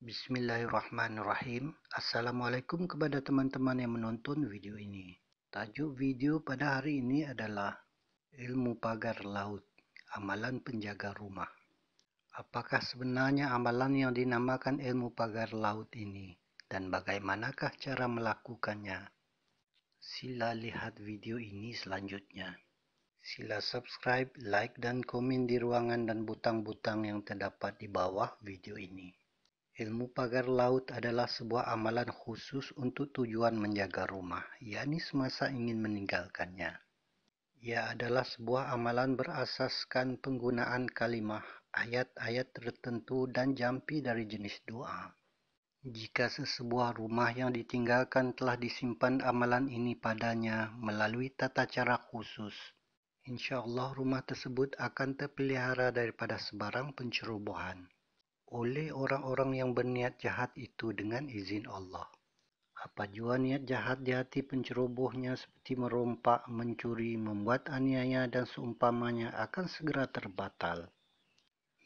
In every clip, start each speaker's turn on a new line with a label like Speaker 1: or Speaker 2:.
Speaker 1: Bismillahirrahmanirrahim. Assalamualaikum kepada teman-teman yang menonton video ini. Tajuk video pada hari ini adalah Ilmu Pagar Laut, Amalan Penjaga Rumah. Apakah sebenarnya amalan yang dinamakan Ilmu Pagar Laut ini dan bagaimanakah cara melakukannya? Sila lihat video ini selanjutnya. Sila subscribe, like dan komen di ruangan dan butang-butang yang terdapat di bawah video ini. Ilmu pagar laut adalah sebuah amalan khusus untuk tujuan menjaga rumah, yakni semasa ingin meninggalkannya. Ia adalah sebuah amalan berasaskan penggunaan kalimah, ayat-ayat tertentu dan jampi dari jenis doa. Jika sesebuah rumah yang ditinggalkan telah disimpan amalan ini padanya melalui tata cara khusus, insya Allah rumah tersebut akan terpelihara daripada sebarang pencerobohan oleh orang-orang yang berniat jahat itu dengan izin Allah. Apa jua niat jahat di hati pencerobohnya seperti merompak, mencuri, membuat aniaya dan seumpamanya akan segera terbatal.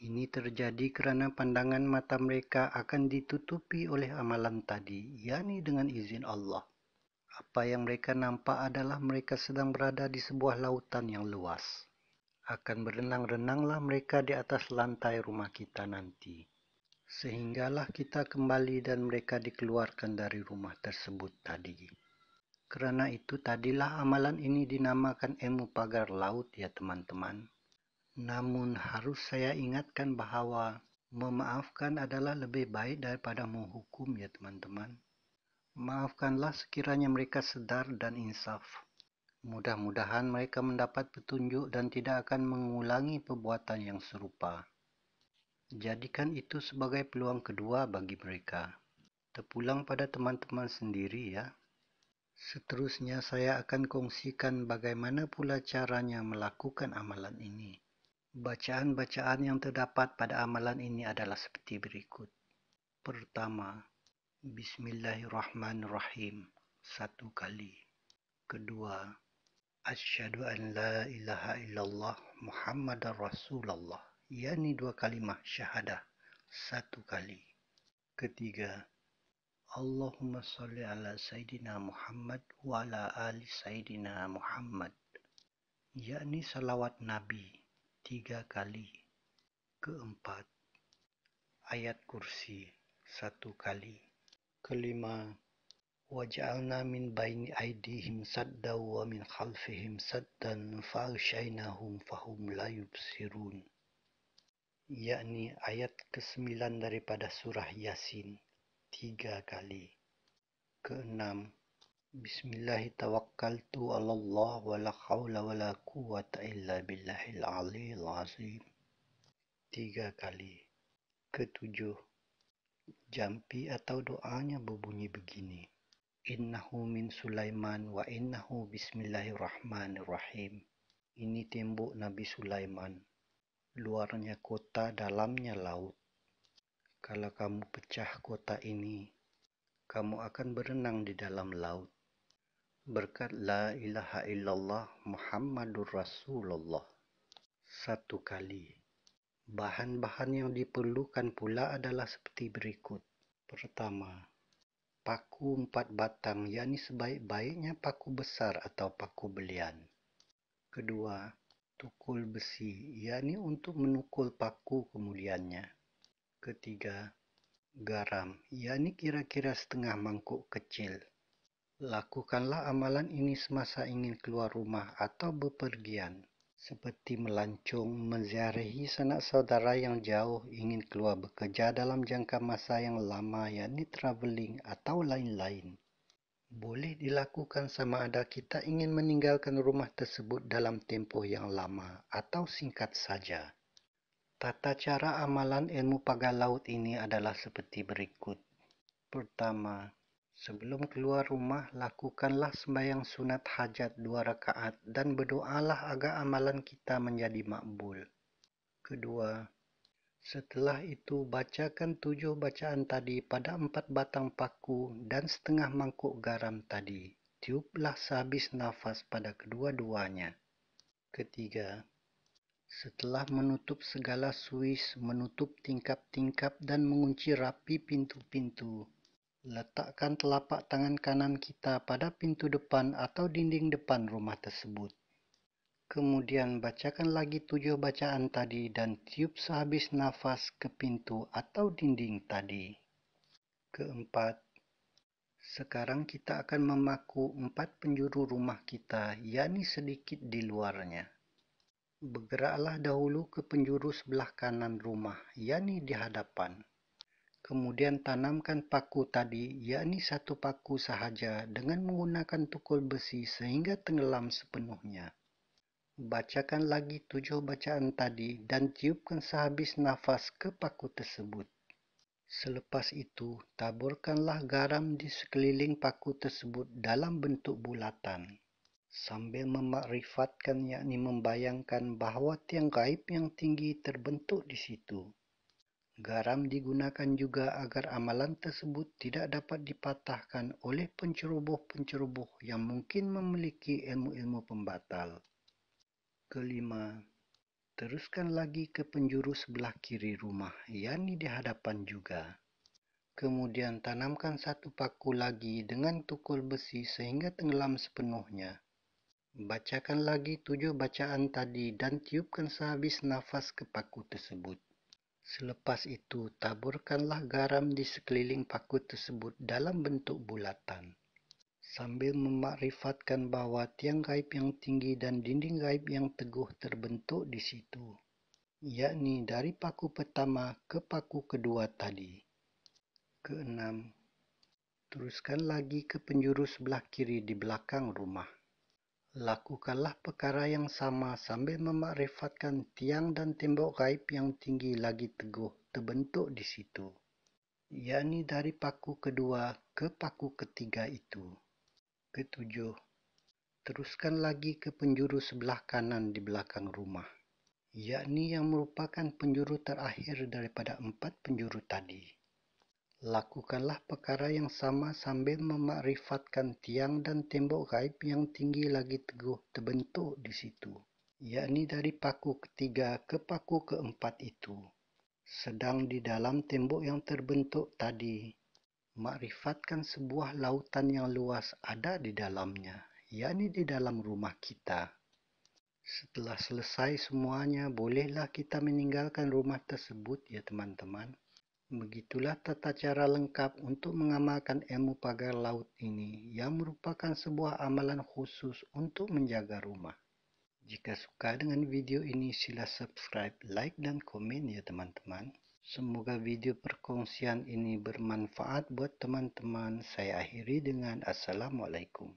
Speaker 1: Ini terjadi kerana pandangan mata mereka akan ditutupi oleh amalan tadi, yakni dengan izin Allah. Apa yang mereka nampak adalah mereka sedang berada di sebuah lautan yang luas. Akan berenang-renanglah mereka di atas lantai rumah kita nanti. Sehinggalah kita kembali dan mereka dikeluarkan dari rumah tersebut tadi. Karena itu tadilah amalan ini dinamakan emu pagar laut ya teman-teman. Namun harus saya ingatkan bahwa memaafkan adalah lebih baik daripada menghukum ya teman-teman. Maafkanlah sekiranya mereka sedar dan insaf. Mudah-mudahan mereka mendapat petunjuk dan tidak akan mengulangi perbuatan yang serupa. Jadikan itu sebagai peluang kedua bagi mereka. Terpulang pada teman-teman sendiri ya. Seterusnya saya akan kongsikan bagaimana pula caranya melakukan amalan ini. Bacaan-bacaan yang terdapat pada amalan ini adalah seperti berikut. Pertama, Bismillahirrahmanirrahim satu kali. Kedua, Asyhadu an la ilaha illallah Muhammad Rasulullah. Ia ni dua kalimah syahadah satu kali. Ketiga, Allahumma salli ala Sayyidina Muhammad wa ala ali Sayyidina Muhammad. ni salawat Nabi tiga kali. Keempat, ayat kursi satu kali. Kelima, waj'alna min baini aidihim sadda wa min khalfihim saddan fa'ashaynahum fahum la yubsirun yakni ayat ke-9 daripada surah Yasin tiga kali. Ke Bismillahi tawakkaltu ala Allah wa la hawla wa la quwata illa billahil alil azim. Tiga kali. Ke Ketujuh, jampi atau doanya berbunyi begini. Innahu min Sulaiman wa innahu bismillahirrahmanirrahim. Ini tembok Nabi Sulaiman luarnya kota, dalamnya laut. Kalau kamu pecah kota ini, kamu akan berenang di dalam laut. Berkat La ilaha illallah Muhammadur Rasulullah. Satu kali. Bahan-bahan yang diperlukan pula adalah seperti berikut. Pertama, paku empat batang, yakni sebaik-baiknya paku besar atau paku belian. Kedua, tukul besi, yakni untuk menukul paku kemuliannya. Ketiga, garam, yakni kira-kira setengah mangkuk kecil. Lakukanlah amalan ini semasa ingin keluar rumah atau bepergian, seperti melancung, menziarahi sanak saudara yang jauh ingin keluar bekerja dalam jangka masa yang lama, yakni travelling atau lain-lain boleh dilakukan sama ada kita ingin meninggalkan rumah tersebut dalam tempoh yang lama atau singkat saja. Tata cara amalan ilmu pagar laut ini adalah seperti berikut. Pertama, sebelum keluar rumah, lakukanlah sembahyang sunat hajat dua rakaat dan berdoalah agar amalan kita menjadi makbul. Kedua, setelah itu bacakan tujuh bacaan tadi pada empat batang paku dan setengah mangkuk garam tadi tiuplah sehabis nafas pada kedua-duanya ketiga setelah menutup segala suis menutup tingkap-tingkap dan mengunci rapi pintu-pintu letakkan telapak tangan kanan kita pada pintu depan atau dinding depan rumah tersebut Kemudian bacakan lagi tujuh bacaan tadi dan tiup sehabis nafas ke pintu atau dinding tadi. Keempat, sekarang kita akan memaku empat penjuru rumah kita, yakni sedikit di luarnya. Bergeraklah dahulu ke penjuru sebelah kanan rumah, yakni di hadapan. Kemudian tanamkan paku tadi, yakni satu paku sahaja dengan menggunakan tukul besi sehingga tenggelam sepenuhnya. Bacakan lagi tujuh bacaan tadi dan tiupkan sehabis nafas ke paku tersebut. Selepas itu, taburkanlah garam di sekeliling paku tersebut dalam bentuk bulatan. Sambil memakrifatkan yakni membayangkan bahawa tiang gaib yang tinggi terbentuk di situ. Garam digunakan juga agar amalan tersebut tidak dapat dipatahkan oleh penceroboh-penceroboh yang mungkin memiliki ilmu-ilmu pembatal. Kelima, teruskan lagi ke penjuru sebelah kiri rumah, yakni di hadapan juga. Kemudian tanamkan satu paku lagi dengan tukul besi sehingga tenggelam sepenuhnya. Bacakan lagi tujuh bacaan tadi dan tiupkan sehabis nafas ke paku tersebut. Selepas itu, taburkanlah garam di sekeliling paku tersebut dalam bentuk bulatan sambil memakrifatkan bahawa tiang gaib yang tinggi dan dinding gaib yang teguh terbentuk di situ, yakni dari paku pertama ke paku kedua tadi. Keenam, teruskan lagi ke penjuru sebelah kiri di belakang rumah. Lakukanlah perkara yang sama sambil memakrifatkan tiang dan tembok gaib yang tinggi lagi teguh terbentuk di situ, yakni dari paku kedua ke paku ketiga itu. Ketujuh, teruskan lagi ke penjuru sebelah kanan di belakang rumah, yakni yang merupakan penjuru terakhir daripada empat penjuru tadi. Lakukanlah perkara yang sama sambil memakrifatkan tiang dan tembok gaib yang tinggi lagi teguh terbentuk di situ, yakni dari paku ketiga ke paku keempat itu. Sedang di dalam tembok yang terbentuk tadi, makrifatkan sebuah lautan yang luas ada di dalamnya, yakni di dalam rumah kita. Setelah selesai semuanya, bolehlah kita meninggalkan rumah tersebut ya teman-teman. Begitulah tata cara lengkap untuk mengamalkan ilmu pagar laut ini yang merupakan sebuah amalan khusus untuk menjaga rumah. Jika suka dengan video ini, sila subscribe, like, dan komen ya teman-teman. Semoga video perkongsian ini bermanfaat buat teman-teman. Saya akhiri dengan Assalamualaikum.